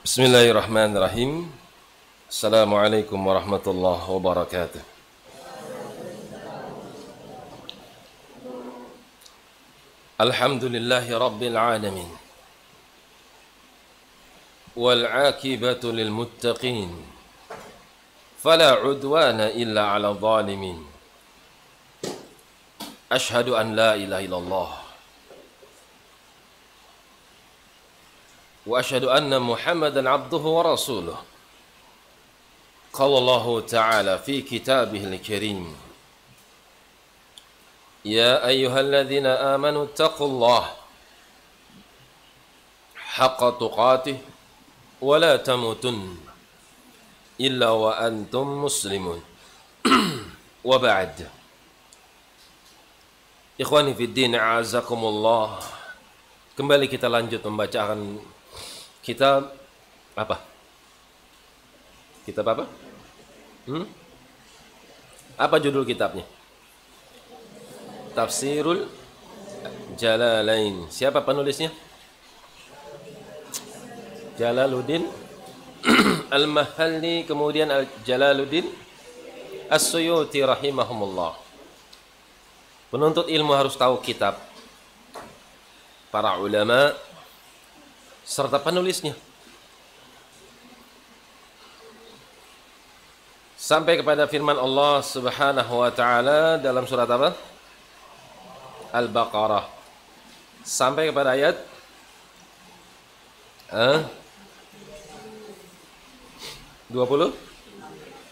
Bismillahirrahmanirrahim. Assalamualaikum warahmatullahi wabarakatuh. Alhamdulillahi rabbil alamin. Wal 'akibatu lil muttaqin. Fala 'udwana illa 'ala zalimin. Ashhadu an la ilaha illallah واشهد ان محمدا عبده ورسوله قال الله تعالى في كتابه الكريم يا ايها الذين امنوا اتقوا الله حق تقاته ولا تموتن الا وانتم مسلمون وبعد اخواني في الدين اعزكم الله kembali kita lanjut membacakan Kitab apa? Kitab apa? Hmm? Apa judul kitabnya? Tafsirul Jalalain. Siapa penulisnya? Jalaluddin Al-Mahalli kemudian Al Jalaluddin As-Suyuti rahimahumullah. Penuntut ilmu harus tahu kitab para ulama serta penulisnya sampai kepada firman Allah Subhanahu wa taala dalam surat apa? Al-Baqarah. Sampai kepada ayat eh, 20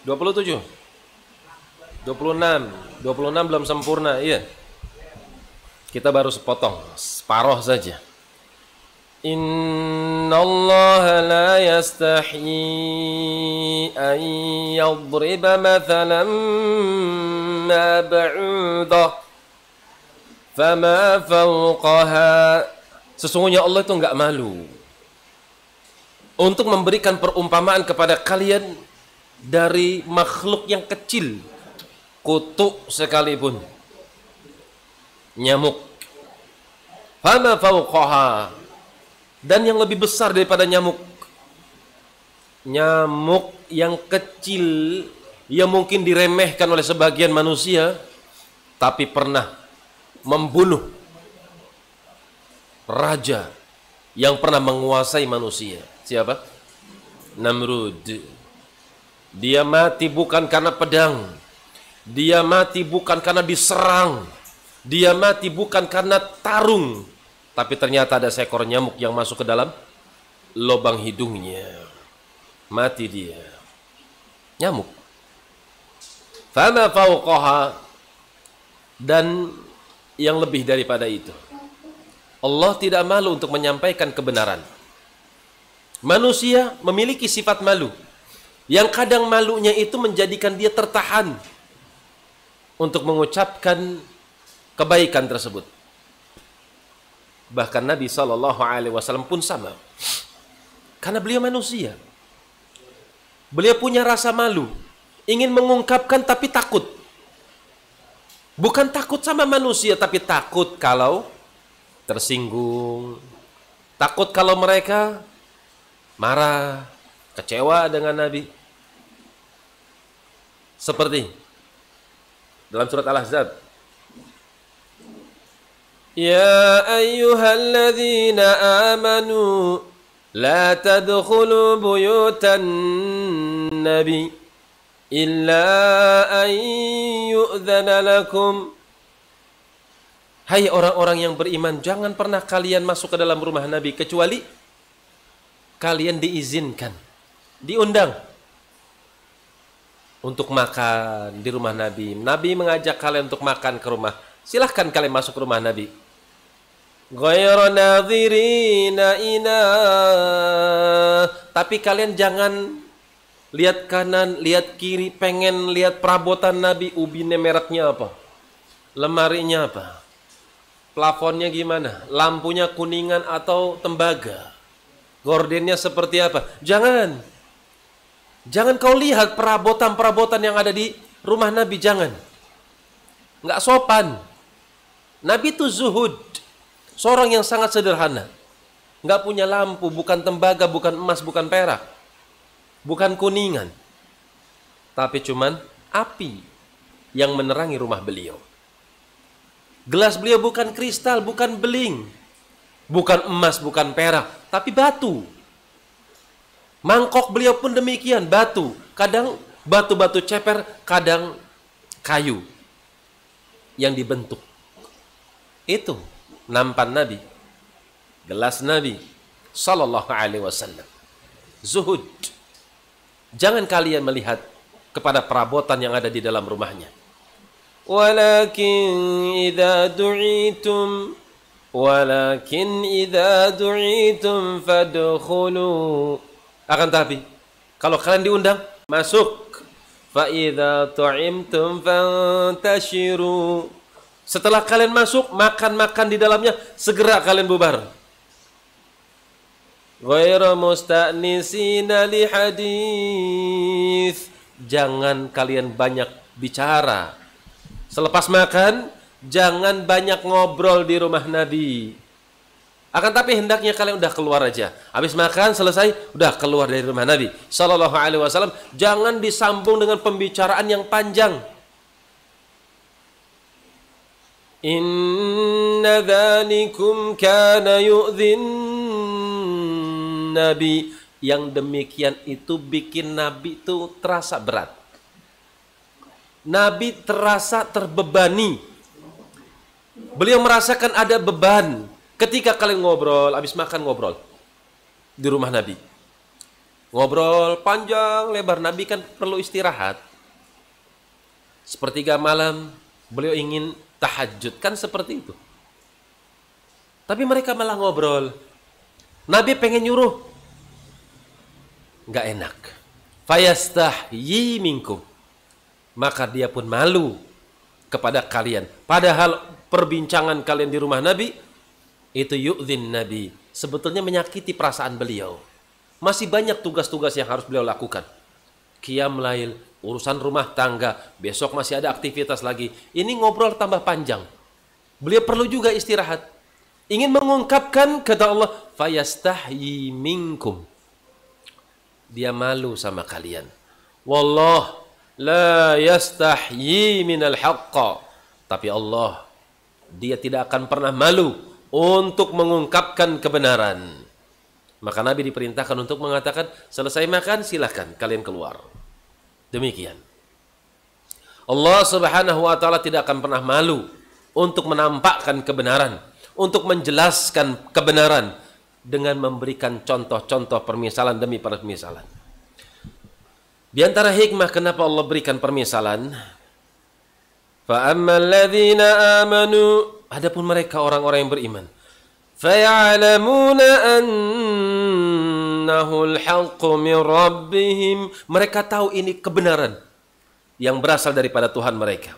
27 26 26 belum sempurna, iya. Kita baru sepotong, separoh saja. إن الله لا يستحي أن يضرب مثلا ما بعوضة فما فوقها Sesungguhnya Allah itu enggak malu untuk memberikan perumpamaan kepada kalian dari makhluk yang kecil kutuk sekalipun nyamuk fama fawqaha dan yang lebih besar daripada nyamuk. Nyamuk yang kecil yang mungkin diremehkan oleh sebagian manusia tapi pernah membunuh raja yang pernah menguasai manusia. Siapa? Namrud. Dia mati bukan karena pedang. Dia mati bukan karena diserang. Dia mati bukan karena tarung tapi ternyata ada seekor nyamuk yang masuk ke dalam lubang hidungnya. Mati dia. Nyamuk. Fama fauqaha dan yang lebih daripada itu. Allah tidak malu untuk menyampaikan kebenaran. Manusia memiliki sifat malu. Yang kadang malunya itu menjadikan dia tertahan untuk mengucapkan kebaikan tersebut. Bahkan Nabi Shallallahu Alaihi Wasallam pun sama. Karena beliau manusia. Beliau punya rasa malu, ingin mengungkapkan tapi takut. Bukan takut sama manusia, tapi takut kalau tersinggung. Takut kalau mereka marah, kecewa dengan Nabi. Seperti dalam surat Al-Ahzab يا أيها الذين آمنوا لا تدخلوا بيوت النبي إلا أن يؤذن لكم Hai orang-orang yang beriman, jangan pernah kalian masuk ke dalam rumah Nabi kecuali kalian diizinkan, diundang untuk makan di rumah Nabi. Nabi mengajak kalian untuk makan ke rumah. Silahkan kalian masuk ke rumah Nabi. Ghairu nadhirina ina. Tapi kalian jangan lihat kanan, lihat kiri, pengen lihat perabotan Nabi, ubinnya mereknya apa? Lemarinya apa? Plafonnya gimana? Lampunya kuningan atau tembaga? Gordennya seperti apa? Jangan. Jangan kau lihat perabotan-perabotan yang ada di rumah Nabi, jangan. Nggak sopan. Nabi itu zuhud Seorang yang sangat sederhana. Nggak punya lampu, bukan tembaga, bukan emas, bukan perak. Bukan kuningan. Tapi cuman api yang menerangi rumah beliau. Gelas beliau bukan kristal, bukan beling. Bukan emas, bukan perak, tapi batu. Mangkok beliau pun demikian, batu. Kadang batu-batu ceper, kadang kayu yang dibentuk. Itu nampan Nabi, gelas Nabi sallallahu alaihi wasallam. Zuhud. Jangan kalian melihat kepada perabotan yang ada di dalam rumahnya. Walakin idza du'itum walakin idza du'itum fadkhulu. Akan tapi kalau kalian diundang masuk fa idza tu'imtum fantashiru setelah kalian masuk, makan-makan di dalamnya, segera kalian bubar. Ghairu musta'nisina li hadis. Jangan kalian banyak bicara. Selepas makan, jangan banyak ngobrol di rumah Nabi. Akan tapi hendaknya kalian udah keluar aja. Habis makan selesai, udah keluar dari rumah Nabi. Sallallahu alaihi wasallam, jangan disambung dengan pembicaraan yang panjang. إن ذلكم كان يؤذي النبي yang demikian itu bikin Nabi itu terasa berat. Nabi terasa terbebani. Beliau merasakan ada beban ketika kalian ngobrol, habis makan ngobrol di rumah Nabi. Ngobrol panjang lebar Nabi kan perlu istirahat. Sepertiga malam beliau ingin tahajud kan seperti itu tapi mereka malah ngobrol Nabi pengen nyuruh nggak enak fayastah yimingku, maka dia pun malu kepada kalian padahal perbincangan kalian di rumah Nabi itu yu'zin Nabi sebetulnya menyakiti perasaan beliau masih banyak tugas-tugas yang harus beliau lakukan qiyam lail urusan rumah tangga, besok masih ada aktivitas lagi. Ini ngobrol tambah panjang. Beliau perlu juga istirahat. Ingin mengungkapkan kata Allah, fayastahyi minkum. Dia malu sama kalian. Wallah la yastahyi minal haqqa. Tapi Allah, dia tidak akan pernah malu untuk mengungkapkan kebenaran. Maka Nabi diperintahkan untuk mengatakan, selesai makan silahkan kalian keluar. Demikian. Allah Subhanahu wa taala tidak akan pernah malu untuk menampakkan kebenaran, untuk menjelaskan kebenaran dengan memberikan contoh-contoh permisalan demi permisalan. Di antara hikmah kenapa Allah berikan permisalan, فَأَمَّا الَّذِينَ آمَنُوا Adapun mereka orang-orang yang beriman. فَيَعْلَمُونَ أَنَّ annahul haqqu min rabbihim. Mereka tahu ini kebenaran yang berasal daripada Tuhan mereka.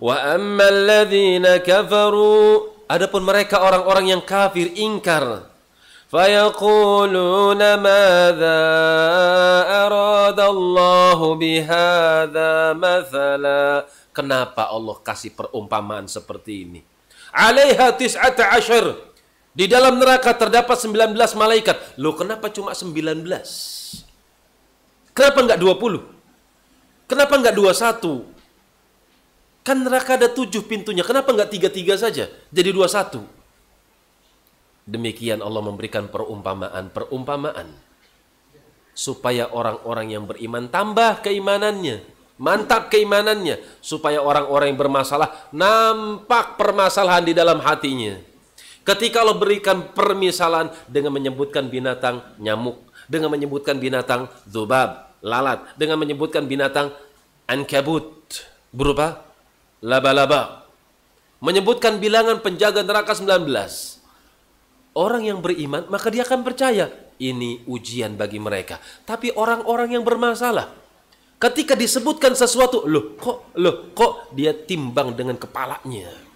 Wa ammal ladzina kafaru adapun mereka orang-orang yang kafir ingkar fayaquluna ماذا aradallahu الله mathala Kenapa Allah kasih perumpamaan seperti ini? Alaiha tis'ata asyar di dalam neraka terdapat 19 malaikat. Loh kenapa cuma 19? Kenapa enggak 20? Kenapa enggak 21? Kan neraka ada tujuh pintunya. Kenapa enggak tiga-tiga saja? Jadi 21. Demikian Allah memberikan perumpamaan-perumpamaan. Supaya orang-orang yang beriman tambah keimanannya. Mantap keimanannya. Supaya orang-orang yang bermasalah nampak permasalahan di dalam hatinya Ketika lo berikan permisalan dengan menyebutkan binatang nyamuk, dengan menyebutkan binatang zubab, lalat, dengan menyebutkan binatang ankabut berupa laba-laba. Menyebutkan bilangan penjaga neraka 19. Orang yang beriman maka dia akan percaya ini ujian bagi mereka. Tapi orang-orang yang bermasalah ketika disebutkan sesuatu, loh kok, loh kok dia timbang dengan kepalanya.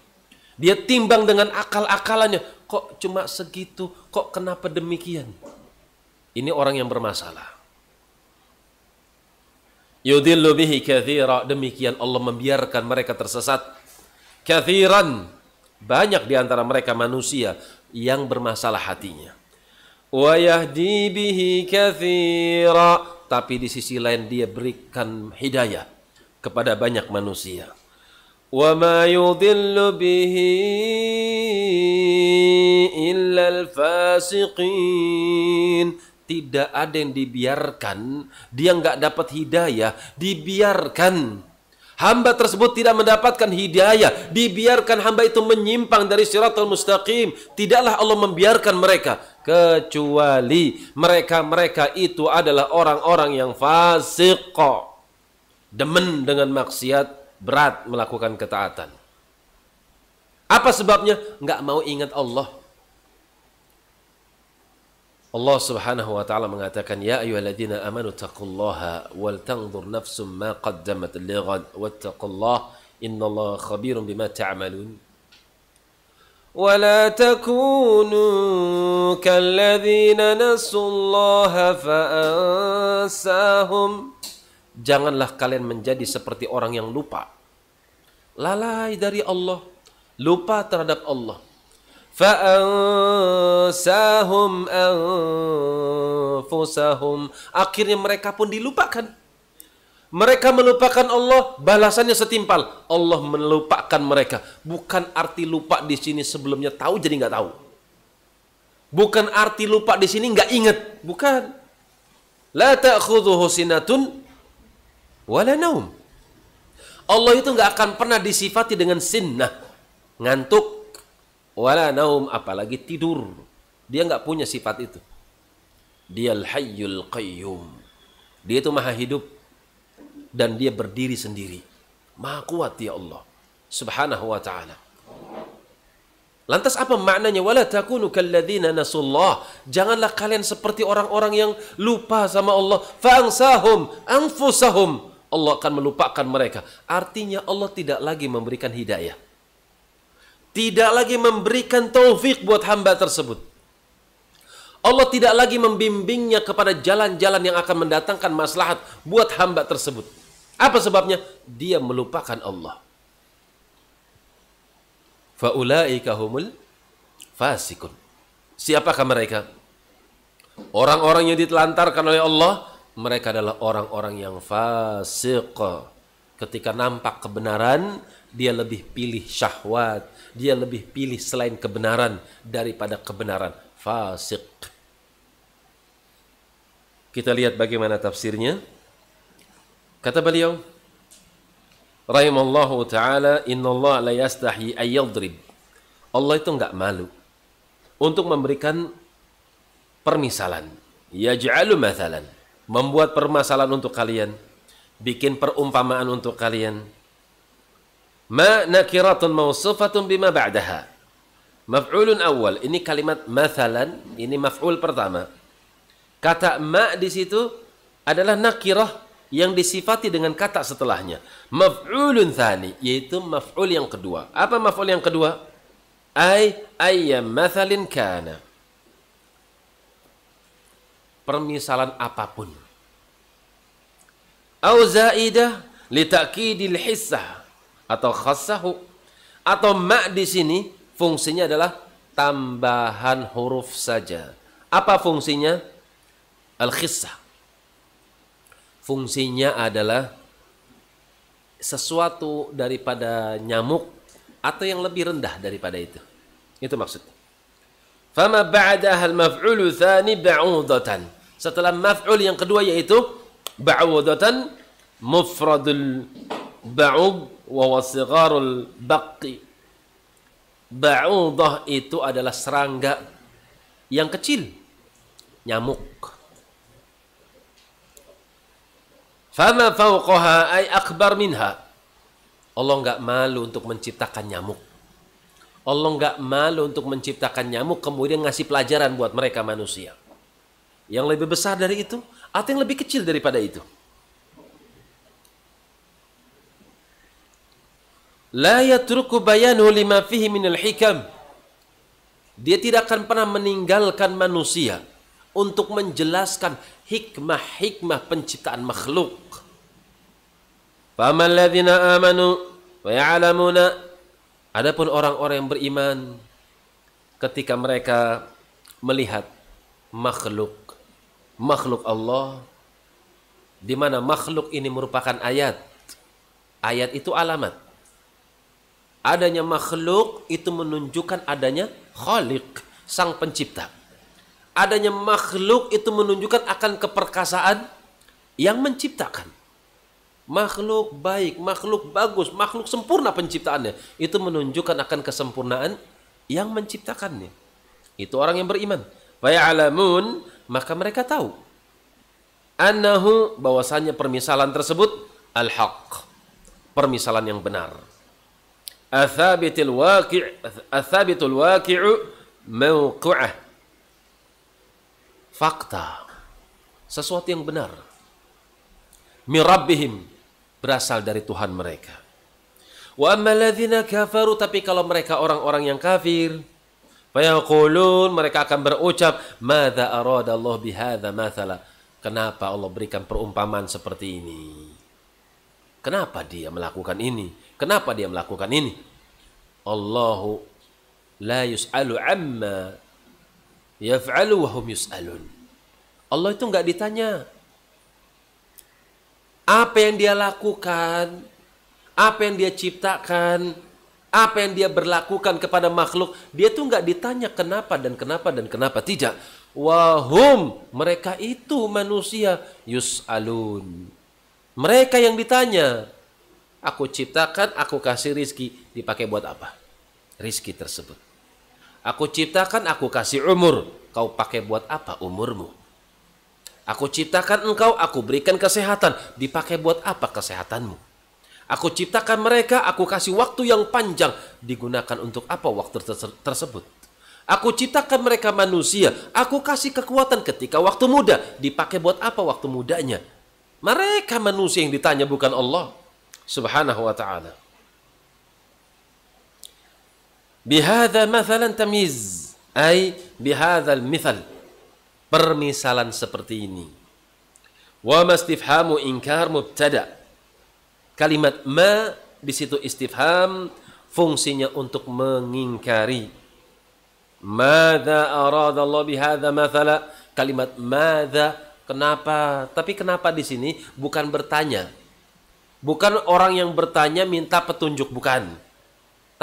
Dia timbang dengan akal-akalannya. Kok cuma segitu? Kok kenapa demikian? Ini orang yang bermasalah. Yudhillu bihi kathira. Demikian Allah membiarkan mereka tersesat. Kathiran. Banyak di antara mereka manusia yang bermasalah hatinya. Wa yahdi bihi kathira. Tapi di sisi lain dia berikan hidayah kepada banyak manusia. وما يضل به إلا الفاسقين tidak ada yang dibiarkan dia nggak dapat hidayah dibiarkan hamba tersebut tidak mendapatkan hidayah dibiarkan hamba itu menyimpang dari siratul mustaqim tidaklah Allah membiarkan mereka kecuali mereka-mereka itu adalah orang-orang yang fasiq demen dengan maksiat berat melakukan ketaatan. Apa sebabnya? Nggak mau ingat Allah. Allah Subhanahu wa taala mengatakan ya ayyuhalladzina amanu taqullaha wal tanzur nafsum ma qaddamat lighad wattaqullaha innallaha khabirum bima ta'malun ولا تكونوا كالذين نسوا الله فأنساهم janganlah kalian menjadi seperti orang yang lupa. Lalai dari Allah, lupa terhadap Allah. Fa'ansahum anfusahum. Akhirnya mereka pun dilupakan. Mereka melupakan Allah, balasannya setimpal. Allah melupakan mereka. Bukan arti lupa di sini sebelumnya tahu jadi nggak tahu. Bukan arti lupa di sini nggak ingat. Bukan. La ta'khudhuhu sinatun wala naum. Allah itu nggak akan pernah disifati dengan sinnah, ngantuk, wala naum, apalagi tidur. Dia nggak punya sifat itu. Dia al-hayyul qayyum. Dia itu maha hidup dan dia berdiri sendiri. Maha kuat ya Allah. Subhanahu wa ta'ala. Lantas apa maknanya wala takunu kalladzina nasullah? Janganlah kalian seperti orang-orang yang lupa sama Allah. Fa'angsahum anfusahum. Allah akan melupakan mereka. Artinya Allah tidak lagi memberikan hidayah. Tidak lagi memberikan taufik buat hamba tersebut. Allah tidak lagi membimbingnya kepada jalan-jalan yang akan mendatangkan maslahat buat hamba tersebut. Apa sebabnya? Dia melupakan Allah. Faulaika humul fasikun. Siapakah mereka? Orang-orang yang ditelantarkan oleh Allah mereka adalah orang-orang yang fasik. Ketika nampak kebenaran, dia lebih pilih syahwat, dia lebih pilih selain kebenaran daripada kebenaran. Fasik. Kita lihat bagaimana tafsirnya. Kata beliau, rahimallahu taala, Allah la yastahi ayyadrib. Allah itu enggak malu untuk memberikan permisalan. Yaj'alu mathalan membuat permasalahan untuk kalian, bikin perumpamaan untuk kalian. Ma nakiratun mausufatun bima ba'daha. Maf'ulun awal. Ini kalimat mathalan, ini maf'ul pertama. Kata ma di situ adalah nakirah yang disifati dengan kata setelahnya. Maf'ulun thani, yaitu maf'ul yang kedua. Apa maf'ul yang kedua? Ay, ayya mathalin kana permisalan apapun. Au zaidah li ta'kidil hissah atau khassahu atau ma di sini fungsinya adalah tambahan huruf saja. Apa fungsinya? Al-khissah. Fungsinya adalah sesuatu daripada nyamuk atau yang lebih rendah daripada itu. Itu maksudnya. Fama ba'da al-maf'ulu thani ba'udatan. Setelah maf'ul yang kedua yaitu ba'udatan mufradul ba'ud wa wasigarul baqi. Ba'udah itu adalah serangga yang kecil, nyamuk. Fama fauqaha ay akbar minha. Allah nggak malu untuk menciptakan nyamuk. Allah nggak malu untuk menciptakan nyamuk kemudian ngasih pelajaran buat mereka manusia. Yang lebih besar dari itu atau yang lebih kecil daripada itu? La yatruku bayanu lima fihi minal hikam. Dia tidak akan pernah meninggalkan manusia untuk menjelaskan hikmah-hikmah penciptaan makhluk. Faman amanu wa ya'lamuna Adapun orang-orang yang beriman ketika mereka melihat makhluk makhluk Allah di mana makhluk ini merupakan ayat. Ayat itu alamat. Adanya makhluk itu menunjukkan adanya khalik, sang pencipta. Adanya makhluk itu menunjukkan akan keperkasaan yang menciptakan. Makhluk baik, makhluk bagus, makhluk sempurna penciptaannya. Itu menunjukkan akan kesempurnaan yang menciptakannya. Itu orang yang beriman. Faya'alamun maka mereka tahu annahu bahwasanya permisalan tersebut al-haq permisalan yang benar athabitul waqi' athabitul waqi'u mawqu'ah fakta sesuatu yang benar mirabbihim berasal dari Tuhan mereka wa amma kafaru tapi kalau mereka orang-orang yang kafir Fayaqulun mereka akan berucap madza arada Allah bihadza mathala. Kenapa Allah berikan perumpamaan seperti ini? Kenapa dia melakukan ini? Kenapa dia melakukan ini? Allahu la yus'alu amma yaf'alu wa hum yus'alun. Allah itu nggak ditanya. Apa yang dia lakukan? Apa yang dia ciptakan? apa yang dia berlakukan kepada makhluk, dia tuh nggak ditanya kenapa dan kenapa dan kenapa tidak. Wahum mereka itu manusia yusalun. Mereka yang ditanya, aku ciptakan, aku kasih rizki, dipakai buat apa? Rizki tersebut. Aku ciptakan, aku kasih umur, kau pakai buat apa umurmu? Aku ciptakan engkau, aku berikan kesehatan, dipakai buat apa kesehatanmu? Aku ciptakan mereka, aku kasih waktu yang panjang. Digunakan untuk apa waktu tersebut? Aku ciptakan mereka manusia, aku kasih kekuatan ketika waktu muda. Dipakai buat apa waktu mudanya? Mereka manusia yang ditanya bukan Allah. Subhanahu wa ta'ala. Bihadha mathalan tamiz. Ay bihadhal mithal. Permisalan seperti ini. Wa mastifhamu inkar mubtada' Kalimat ma di situ istifham fungsinya untuk mengingkari. Mada arada Allah bihadza mathala? Kalimat mada kenapa? Tapi kenapa di sini bukan bertanya. Bukan orang yang bertanya minta petunjuk, bukan.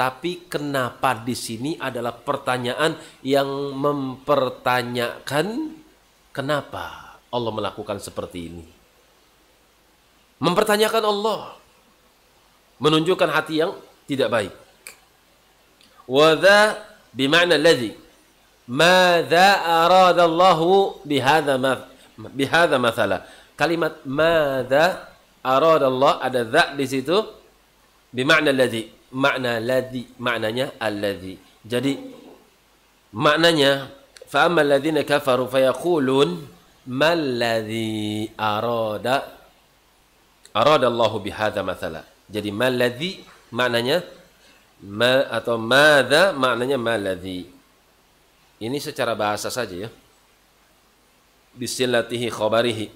Tapi kenapa di sini adalah pertanyaan yang mempertanyakan kenapa Allah melakukan seperti ini. Mempertanyakan Allah menunjukkan hati yang tidak baik. Wadha bima'na ladi Mada arad Allah bihada bihada masalah Kalimat mada arad Allah ada dha di situ bima'na ladi Makna ladi maknanya alladhi. Jadi maknanya فأما الذين كفروا فيقولون ما الذي أراد أراد الله بهذا مثلا jadi maladhi maknanya ma atau mada maknanya maladhi. Ini secara bahasa saja ya. Bisilatihi khobarihi.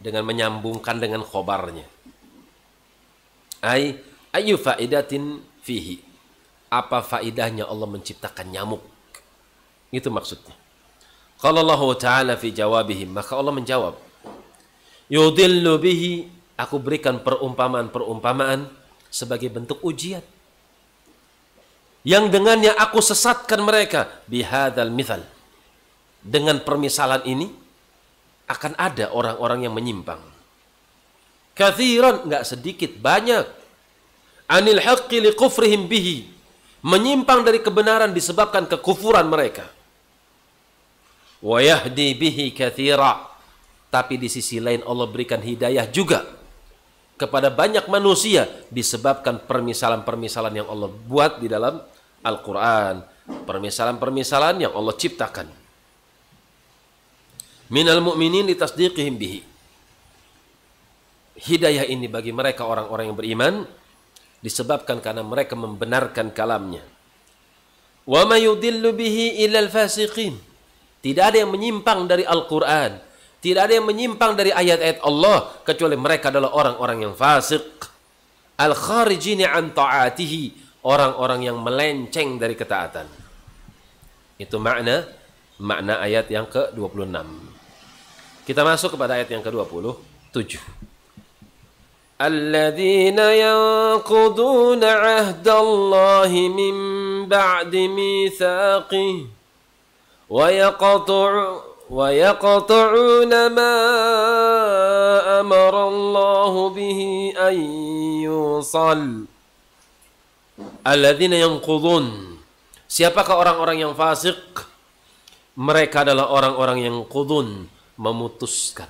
Dengan menyambungkan dengan khobarnya. Ay, ayu faidatin fihi. Apa faidahnya Allah menciptakan nyamuk? Itu maksudnya. Kalau Allah Ta'ala fi jawabihim, maka Allah menjawab. Yudillu bihi Aku berikan perumpamaan-perumpamaan sebagai bentuk ujian. Yang dengannya aku sesatkan mereka bihadal mithal. Dengan permisalan ini akan ada orang-orang yang menyimpang. Kathiran nggak sedikit banyak. Anil haqqi li kufrihim bihi. Menyimpang dari kebenaran disebabkan kekufuran mereka. Wa yahdi bihi kathira. Tapi di sisi lain Allah berikan hidayah juga kepada banyak manusia disebabkan permisalan-permisalan yang Allah buat di dalam Al-Quran. Permisalan-permisalan yang Allah ciptakan. Minal mu'minin litasdiqihim bihi. Hidayah ini bagi mereka orang-orang yang beriman disebabkan karena mereka membenarkan kalamnya. Wa mayudillu bihi ilal fasiqin. Tidak ada yang menyimpang dari Al-Quran tidak ada yang menyimpang dari ayat-ayat Allah kecuali mereka adalah orang-orang yang fasik. Al-kharijini an ta'atihi, orang-orang yang melenceng dari ketaatan. Itu makna makna ayat yang ke-26. Kita masuk kepada ayat yang ke-27. الذين ينقضون عهد الله من بعد ميثاقه ويقطعون ويقطعون ما أمر الله به أن يوصل الذين yang Siapakah orang-orang yang fasik? Mereka adalah orang-orang yang kudun. Memutuskan.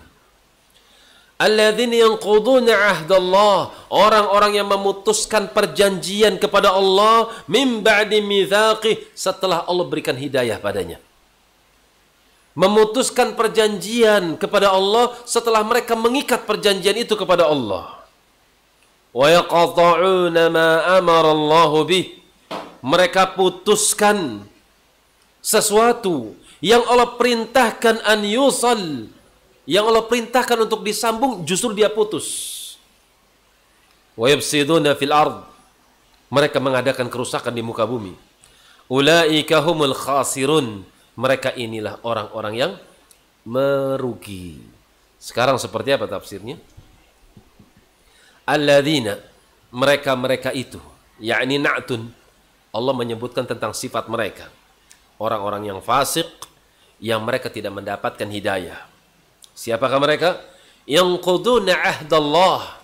Aladin yang kudun ahdallah. Orang-orang yang memutuskan perjanjian kepada Allah. Min ba'di mithaqih. Setelah Allah berikan hidayah padanya memutuskan perjanjian kepada Allah setelah mereka mengikat perjanjian itu kepada Allah. Wa Allah Mereka putuskan sesuatu yang Allah perintahkan an yusal yang Allah perintahkan untuk disambung justru dia putus wa mereka mengadakan kerusakan di muka bumi humul khasirun mereka inilah orang-orang yang merugi. Sekarang seperti apa tafsirnya? Alladzina mereka-mereka itu, yakni na'tun. Allah menyebutkan tentang sifat mereka. Orang-orang yang fasik yang mereka tidak mendapatkan hidayah. Siapakah mereka? Yang quduna ahdallah.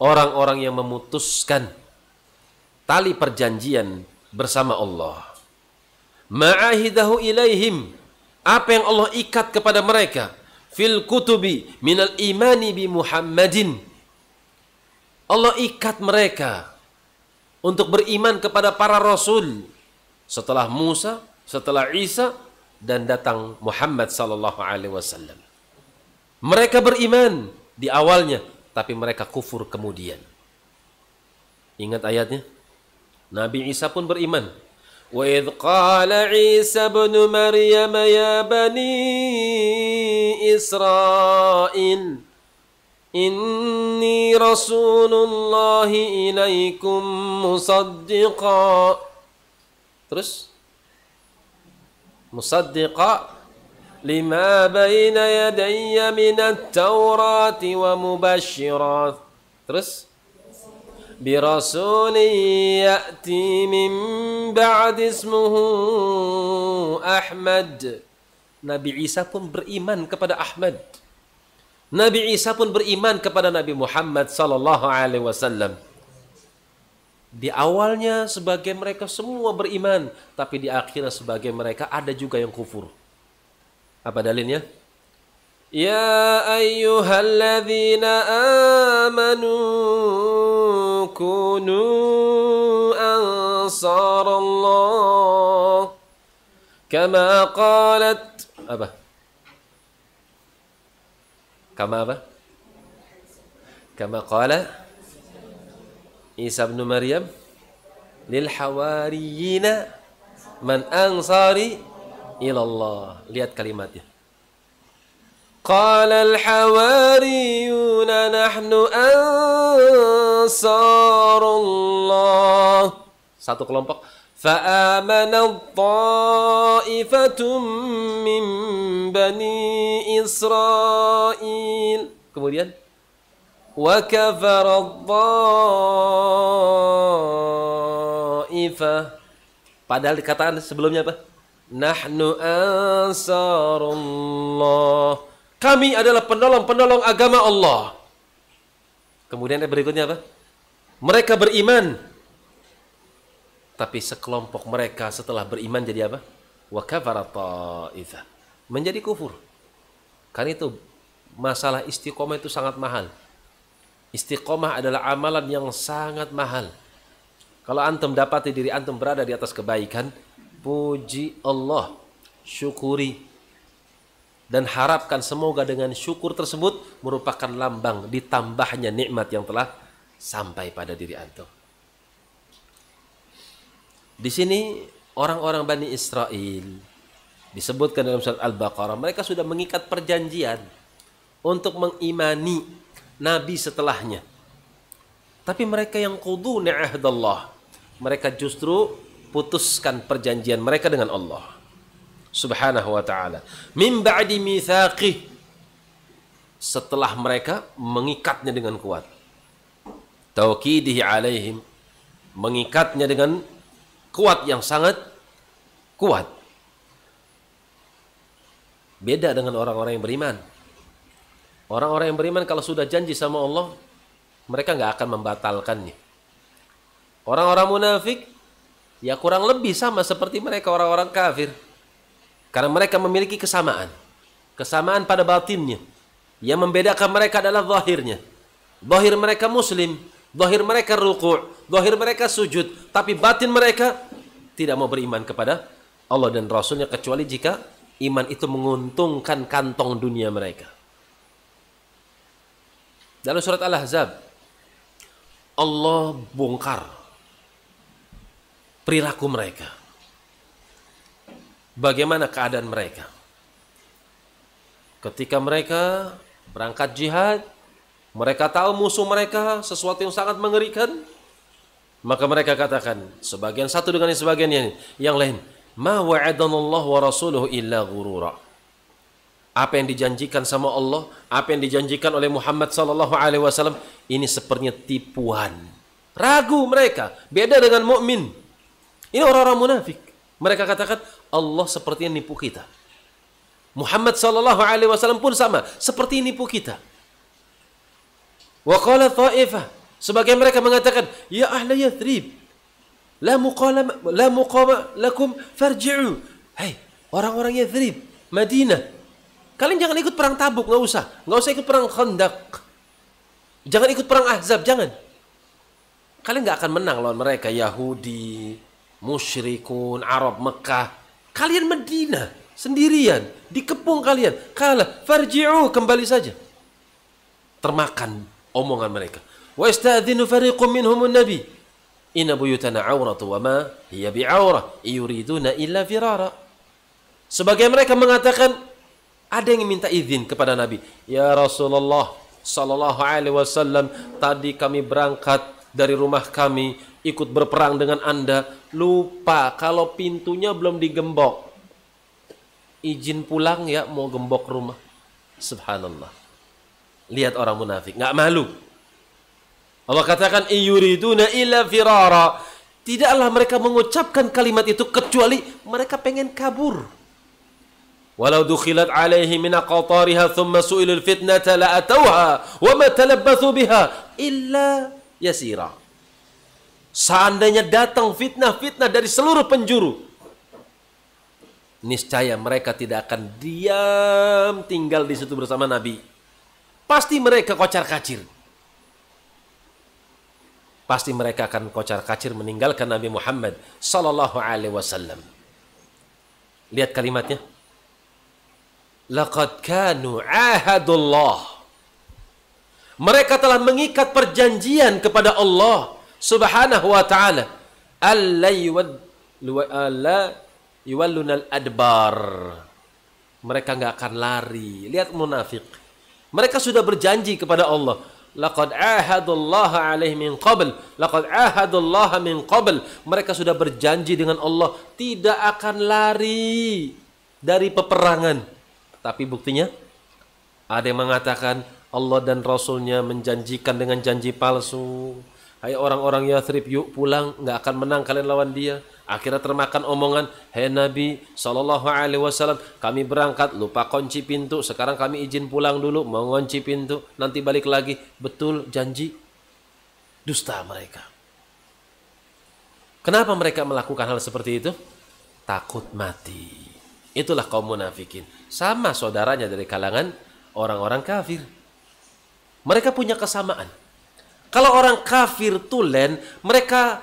Orang-orang yang memutuskan tali perjanjian bersama Allah ma'ahidahu ilaihim apa yang Allah ikat kepada mereka fil kutubi minal imani bi Muhammadin Allah ikat mereka untuk beriman kepada para rasul setelah Musa, setelah Isa dan datang Muhammad sallallahu alaihi wasallam. Mereka beriman di awalnya tapi mereka kufur kemudian. Ingat ayatnya? Nabi Isa pun beriman وإذ قال عيسى ابن مريم يا بني إسرائيل إني رسول الله إليكم مصدقا ترس مصدقا لما بين يدي من التوراة ومبشرا ترس برسول يأتي من بعد اسمه Ahmad. Nabi Isa pun beriman kepada Ahmad. Nabi Isa pun beriman kepada Nabi Muhammad sallallahu alaihi wasallam. Di awalnya sebagai mereka semua beriman, tapi di akhirnya sebagai mereka ada juga yang kufur. Apa dalilnya? Ya ayyuhalladzina amanu كونوا أنصار الله كما قالت أبا كما أبا كما قال عيسى بن مريم للحواريين man ansari ilallah. Lihat kalimatnya. قال الحواريون نحن أنصار الله satu kelompok فآمن الطائفة من بني إسرائيل kemudian وكفر الطائفة padahal dikatakan sebelumnya apa nahnu ansarullah kami adalah penolong-penolong agama Allah. Kemudian berikutnya apa? Mereka beriman. Tapi sekelompok mereka setelah beriman jadi apa? Wa itu Menjadi kufur. Karena itu masalah istiqomah itu sangat mahal. Istiqomah adalah amalan yang sangat mahal. Kalau antum dapati diri antum berada di atas kebaikan, puji Allah, syukuri, dan harapkan semoga dengan syukur tersebut merupakan lambang ditambahnya nikmat yang telah sampai pada diri antum. Di sini orang-orang Bani Israel disebutkan dalam surat Al-Baqarah, mereka sudah mengikat perjanjian untuk mengimani nabi setelahnya. Tapi mereka yang kudu ni'ahdallah, mereka justru putuskan perjanjian mereka dengan Allah subhanahu wa ta'ala. Min ba'di mithaqih. Setelah mereka mengikatnya dengan kuat. Tauqidihi alaihim. Mengikatnya dengan kuat yang sangat kuat. Beda dengan orang-orang yang beriman. Orang-orang yang beriman kalau sudah janji sama Allah, mereka nggak akan membatalkannya. Orang-orang munafik, ya kurang lebih sama seperti mereka orang-orang kafir. Karena mereka memiliki kesamaan. Kesamaan pada batinnya. Yang membedakan mereka adalah zahirnya. Zahir mereka muslim, zahir mereka ruku', zahir mereka sujud, tapi batin mereka tidak mau beriman kepada Allah dan Rasulnya kecuali jika iman itu menguntungkan kantong dunia mereka. Dalam surat Al-Ahzab, Allah bongkar perilaku mereka bagaimana keadaan mereka. Ketika mereka berangkat jihad, mereka tahu musuh mereka sesuatu yang sangat mengerikan, maka mereka katakan sebagian satu dengan sebagian yang, yang lain, "Ma wa'adanallahu wa rasuluhu illa ghurura." Apa yang dijanjikan sama Allah, apa yang dijanjikan oleh Muhammad sallallahu alaihi wasallam ini sepertinya tipuan. Ragu mereka, beda dengan mukmin. Ini orang-orang munafik. Mereka katakan Allah seperti nipu kita. Muhammad sallallahu alaihi wasallam pun sama, seperti nipu kita. Wa qala ta'ifah, sebagian mereka mengatakan, ya ahli Yathrib, la muqalam la muqama lakum farji'u. hey, orang-orang Yathrib, Madinah. Kalian jangan ikut perang Tabuk, nggak usah. Nggak usah ikut perang Khandaq. Jangan ikut perang Ahzab, jangan. Kalian nggak akan menang lawan mereka Yahudi, musyrikun Arab Mekah kalian Medina sendirian dikepung kalian kalah, farji'u kembali saja termakan omongan mereka wa istadzinu fariqum minhumun nabi inna buyutana auratu wa ma hiya bi'awrah yuriduna illa firara Sebagai mereka mengatakan ada yang minta izin kepada nabi ya Rasulullah sallallahu alaihi wasallam tadi kami berangkat dari rumah kami ikut berperang dengan Anda, lupa kalau pintunya belum digembok. Izin pulang ya, mau gembok rumah. Subhanallah. Lihat orang munafik, nggak malu. Allah katakan iyuriduna illa firara. Tidaklah mereka mengucapkan kalimat itu kecuali mereka pengen kabur. Walau dukhilat alaihi min aqtariha thumma su'ilul fitnata la atawha wa ma talabbathu biha illa yasira. Seandainya datang fitnah-fitnah dari seluruh penjuru, niscaya mereka tidak akan diam tinggal di situ bersama Nabi. Pasti mereka kocar-kacir. Pasti mereka akan kocar-kacir meninggalkan Nabi Muhammad sallallahu alaihi wasallam. Lihat kalimatnya. Laqad kanu ahadullah. Mereka telah mengikat perjanjian kepada Allah subhanahu wa ta'ala alla eh, yuwallunal adbar mereka nggak akan lari lihat munafik mereka sudah berjanji kepada Allah laqad ahadallaha alaih min qabl laqad ahadallaha min qabl mereka sudah berjanji dengan Allah tidak akan lari dari peperangan tapi buktinya ada yang mengatakan Allah dan Rasulnya menjanjikan dengan janji palsu Hai orang-orang Yathrib yuk pulang nggak akan menang kalian lawan dia akhirnya termakan omongan Hei Nabi Shallallahu Alaihi Wasallam kami berangkat lupa kunci pintu sekarang kami izin pulang dulu mau kunci pintu nanti balik lagi betul janji dusta mereka kenapa mereka melakukan hal seperti itu takut mati itulah kaum munafikin sama saudaranya dari kalangan orang-orang kafir mereka punya kesamaan kalau orang kafir tulen, mereka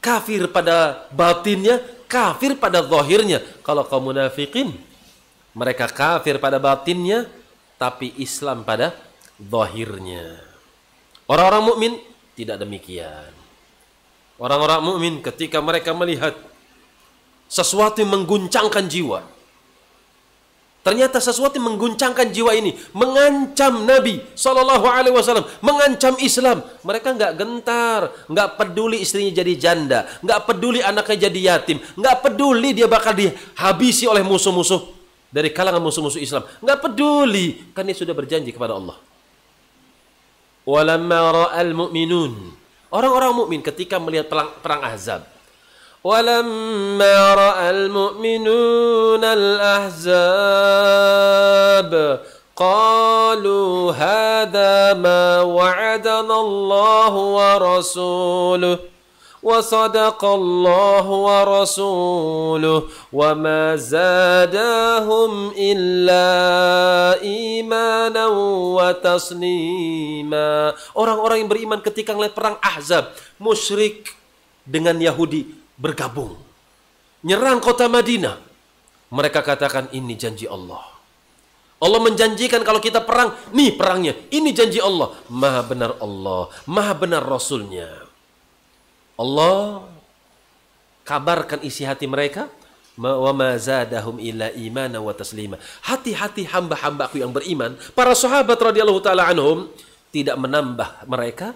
kafir pada batinnya, kafir pada zahirnya. Kalau kaum munafikin, mereka kafir pada batinnya, tapi Islam pada zahirnya. Orang-orang mukmin tidak demikian. Orang-orang mukmin ketika mereka melihat sesuatu yang mengguncangkan jiwa, Ternyata sesuatu yang mengguncangkan jiwa ini, mengancam Nabi Shallallahu Alaihi Wasallam, mengancam Islam. Mereka nggak gentar, nggak peduli istrinya jadi janda, nggak peduli anaknya jadi yatim, nggak peduli dia bakal dihabisi oleh musuh-musuh dari kalangan musuh-musuh Islam. Nggak peduli, karena sudah berjanji kepada Allah. Walamma ra'al mu'minun. Orang-orang mukmin ketika melihat perang, perang Ahzab, ولما رأى المؤمنون الأحزاب قالوا هذا ما وعدنا الله ورسوله وصدق الله ورسوله وما زادهم إلا إيمانا وتسليما orang-orang yang beriman ketika melihat perang Ahzab musyrik dengan Yahudi bergabung nyerang kota Madinah. Mereka katakan ini janji Allah. Allah menjanjikan kalau kita perang, nih perangnya, ini janji Allah. Maha benar Allah, maha benar Rasulnya. Allah kabarkan isi hati mereka, Hati-hati hamba-hambaku yang beriman, para sahabat radhiyallahu taala anhum tidak menambah mereka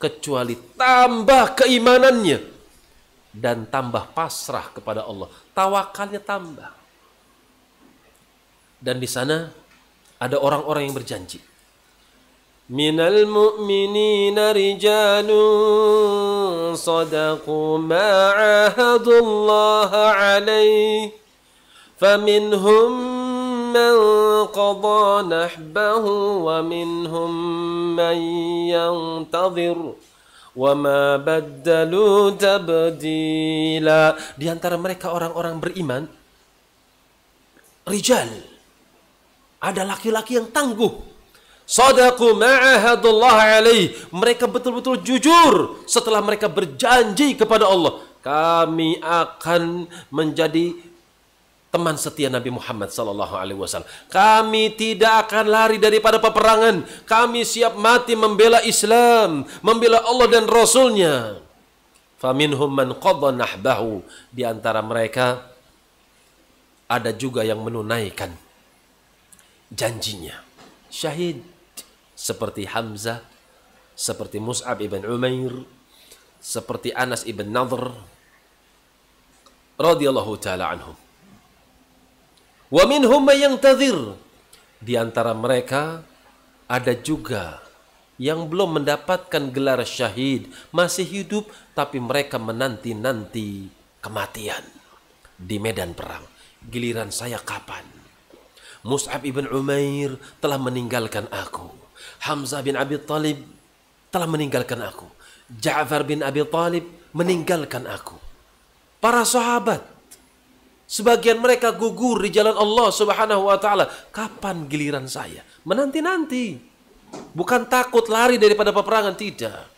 kecuali tambah keimanannya dan tambah pasrah kepada Allah. Tawakalnya tambah. Dan di sana ada orang-orang yang berjanji. Minal mu'minina rijalun sadaku ma'ahadullah alaih. Faminhum من قضى نحبه ومنهم من ينتظر وَمَا بَدَّلُوا تَبْدِيلًا Di antara mereka orang-orang beriman, rijal. Ada laki-laki yang tangguh. Sadaku ma'ahadullah alaih. Mereka betul-betul jujur setelah mereka berjanji kepada Allah. Kami akan menjadi teman setia Nabi Muhammad sallallahu alaihi wasallam. Kami tidak akan lari daripada peperangan. Kami siap mati membela Islam, membela Allah dan Rasulnya. Faminhum man qadha nahbahu di antara mereka ada juga yang menunaikan janjinya. Syahid seperti Hamzah, seperti Mus'ab ibn Umair, seperti Anas ibn Nadhr Radiyallahu taala anhum. Wa minhum yantazir. Di antara mereka ada juga yang belum mendapatkan gelar syahid, masih hidup tapi mereka menanti-nanti kematian di medan perang. Giliran saya kapan? Mus'ab ibn Umair telah meninggalkan aku. Hamzah bin Abi Talib telah meninggalkan aku. Ja'far bin Abi Talib meninggalkan aku. Para sahabat Sebagian mereka gugur di jalan Allah Subhanahu wa taala. Kapan giliran saya? Menanti-nanti. Bukan takut lari daripada peperangan tidak.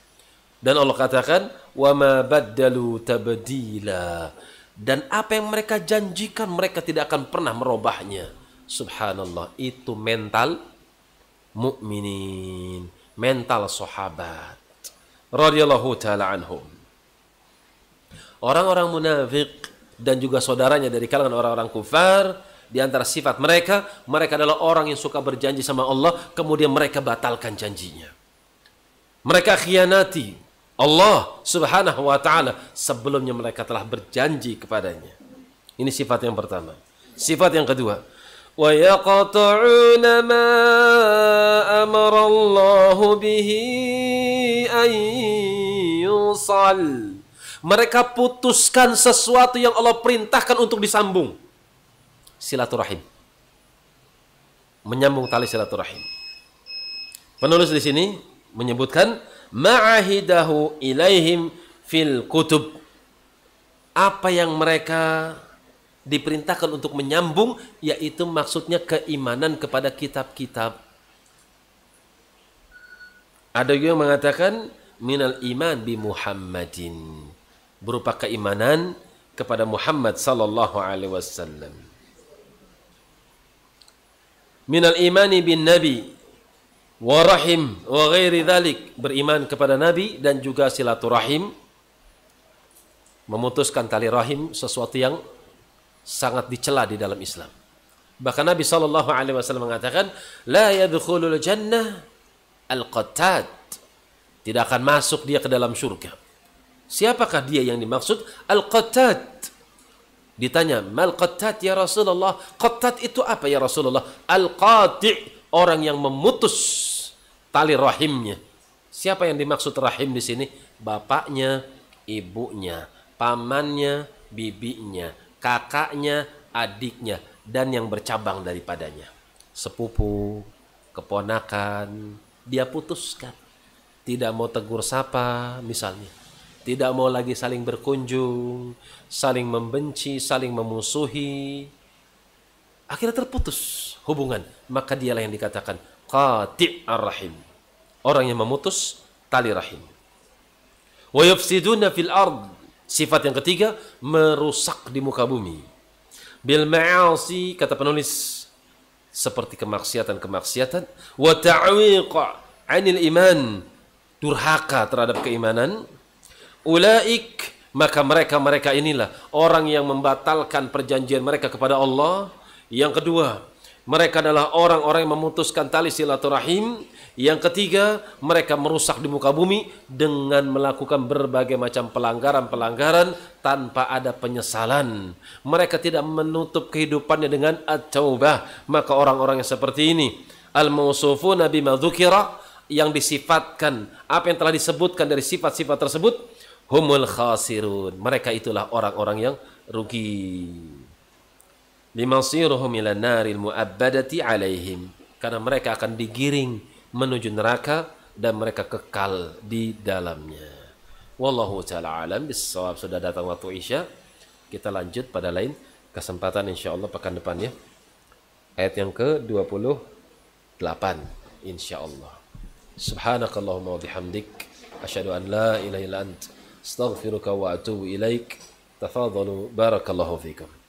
Dan Allah katakan, "Wa ma baddalu tabdila." Dan apa yang mereka janjikan mereka tidak akan pernah merubahnya. Subhanallah, itu mental mukminin, mental sahabat. Radhiyallahu taala anhum. Orang-orang munafik dan juga saudaranya dari kalangan orang-orang kufar di antara sifat mereka mereka adalah orang yang suka berjanji sama Allah kemudian mereka batalkan janjinya mereka khianati Allah subhanahu wa ta'ala sebelumnya mereka telah berjanji kepadanya ini sifat yang pertama sifat yang kedua mereka putuskan sesuatu yang Allah perintahkan untuk disambung. Silaturahim. Menyambung tali silaturahim. Penulis di sini menyebutkan ma'ahidahu ilaihim fil kutub. Apa yang mereka diperintahkan untuk menyambung yaitu maksudnya keimanan kepada kitab-kitab. Ada juga yang mengatakan minal iman bi Muhammadin berupa keimanan kepada Muhammad sallallahu alaihi wasallam. Min al-imani bin nabi wa rahim wa ghairi dhalik beriman kepada nabi dan juga silaturahim memutuskan tali rahim sesuatu yang sangat dicela di dalam Islam. Bahkan Nabi sallallahu alaihi wasallam mengatakan la yadkhulul jannah al-qattat. Tidak akan masuk dia ke dalam surga. Siapakah dia yang dimaksud? Al-Qattat. Ditanya, Mal Qattat ya Rasulullah? Qattat itu apa ya Rasulullah? Al-Qati' orang yang memutus tali rahimnya. Siapa yang dimaksud rahim di sini? Bapaknya, ibunya, pamannya, bibinya, kakaknya, adiknya, dan yang bercabang daripadanya. Sepupu, keponakan, dia putuskan. Tidak mau tegur sapa misalnya tidak mau lagi saling berkunjung, saling membenci, saling memusuhi. Akhirnya terputus hubungan. Maka dialah yang dikatakan qati' ar-rahim. Orang yang memutus tali rahim. Wa yufsiduna fil ard. Sifat yang ketiga, merusak di muka bumi. Bil ma'asi, kata penulis, seperti kemaksiatan-kemaksiatan. Wa ta'wiqa anil iman. Durhaka terhadap keimanan Ulaik maka mereka-mereka inilah orang yang membatalkan perjanjian mereka kepada Allah. Yang kedua, mereka adalah orang-orang yang memutuskan tali silaturahim. Yang ketiga, mereka merusak di muka bumi dengan melakukan berbagai macam pelanggaran-pelanggaran tanpa ada penyesalan. Mereka tidak menutup kehidupannya dengan at-taubah. Maka orang-orang yang seperti ini al mausufu Nabi madzukira yang disifatkan apa yang telah disebutkan dari sifat-sifat tersebut humul khasirun. Mereka itulah orang-orang yang rugi. Limasiruhum ila naril mu'abbadati alaihim. Karena mereka akan digiring menuju neraka dan mereka kekal di dalamnya. Wallahu ta'ala alam bisawab. Sudah datang waktu Isya. Kita lanjut pada lain kesempatan insya Allah pekan depan ya. Ayat yang ke-28 insya Allah. Subhanakallahumma wa bihamdik. Asyadu an la ilaha illa anta. استغفرك واتوب اليك تفاضلوا بارك الله فيكم